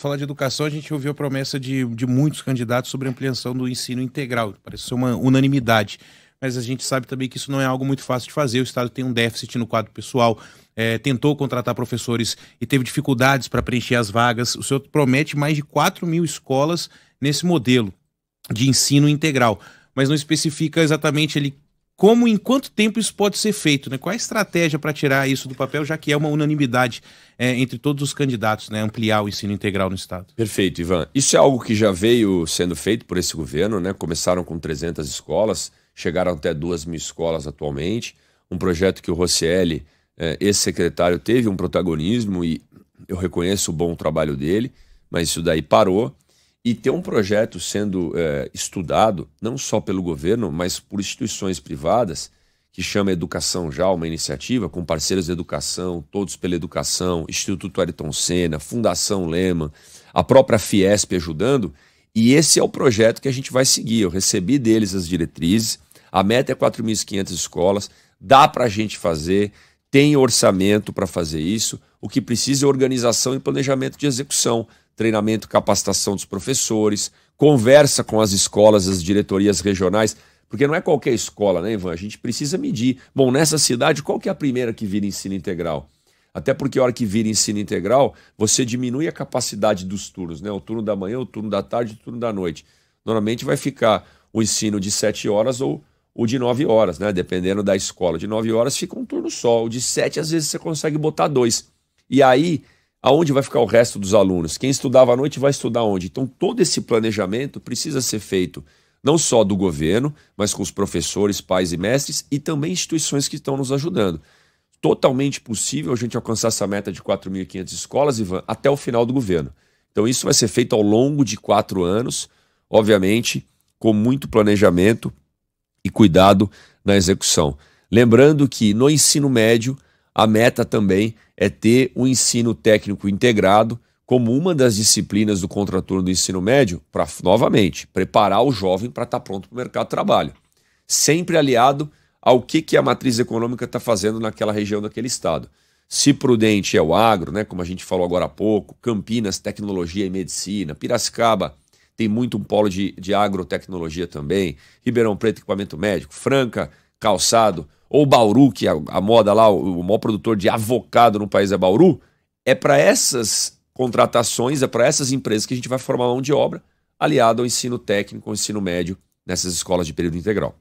falar de educação, a gente ouviu a promessa de, de muitos candidatos sobre ampliação do ensino integral. Parece ser uma unanimidade. Mas a gente sabe também que isso não é algo muito fácil de fazer. O Estado tem um déficit no quadro pessoal, é, tentou contratar professores e teve dificuldades para preencher as vagas. O senhor promete mais de 4 mil escolas nesse modelo de ensino integral, mas não especifica exatamente ele como em quanto tempo isso pode ser feito, né? Qual a estratégia para tirar isso do papel, já que é uma unanimidade é, entre todos os candidatos, né? Ampliar o ensino integral no Estado. Perfeito, Ivan. Isso é algo que já veio sendo feito por esse governo, né? Começaram com 300 escolas, chegaram até 2 mil escolas atualmente. Um projeto que o Rossielli, é, ex-secretário, teve um protagonismo e eu reconheço o bom trabalho dele, mas isso daí parou e ter um projeto sendo é, estudado, não só pelo governo, mas por instituições privadas, que chama Educação Já, uma iniciativa com parceiros de educação, Todos pela Educação, Instituto Ayrton Senna, Fundação Lema, a própria Fiesp ajudando, e esse é o projeto que a gente vai seguir. Eu recebi deles as diretrizes, a meta é 4.500 escolas, dá para a gente fazer, tem orçamento para fazer isso, o que precisa é organização e planejamento de execução treinamento, capacitação dos professores, conversa com as escolas, as diretorias regionais, porque não é qualquer escola, né, Ivan? A gente precisa medir. Bom, nessa cidade, qual que é a primeira que vira ensino integral? Até porque a hora que vira ensino integral, você diminui a capacidade dos turnos, né? O turno da manhã, o turno da tarde, o turno da noite. Normalmente vai ficar o ensino de 7 horas ou o de 9 horas, né? Dependendo da escola. De 9 horas fica um turno só. O de 7, às vezes, você consegue botar dois. E aí Aonde vai ficar o resto dos alunos? Quem estudava à noite vai estudar onde? Então, todo esse planejamento precisa ser feito não só do governo, mas com os professores, pais e mestres e também instituições que estão nos ajudando. Totalmente possível a gente alcançar essa meta de 4.500 escolas, Ivan, até o final do governo. Então, isso vai ser feito ao longo de quatro anos, obviamente, com muito planejamento e cuidado na execução. Lembrando que no ensino médio, a meta também é ter o um ensino técnico integrado como uma das disciplinas do contraturno do ensino médio, para, novamente, preparar o jovem para estar tá pronto para o mercado de trabalho. Sempre aliado ao que, que a matriz econômica está fazendo naquela região, naquele estado. Se Prudente é o agro, né, como a gente falou agora há pouco, Campinas, tecnologia e medicina, Piracicaba tem muito um polo de, de agrotecnologia também, Ribeirão Preto, equipamento médico, Franca, calçado, ou Bauru, que é a moda lá, o maior produtor de avocado no país é Bauru, é para essas contratações, é para essas empresas que a gente vai formar mão de obra, aliado ao ensino técnico, ao ensino médio, nessas escolas de período integral.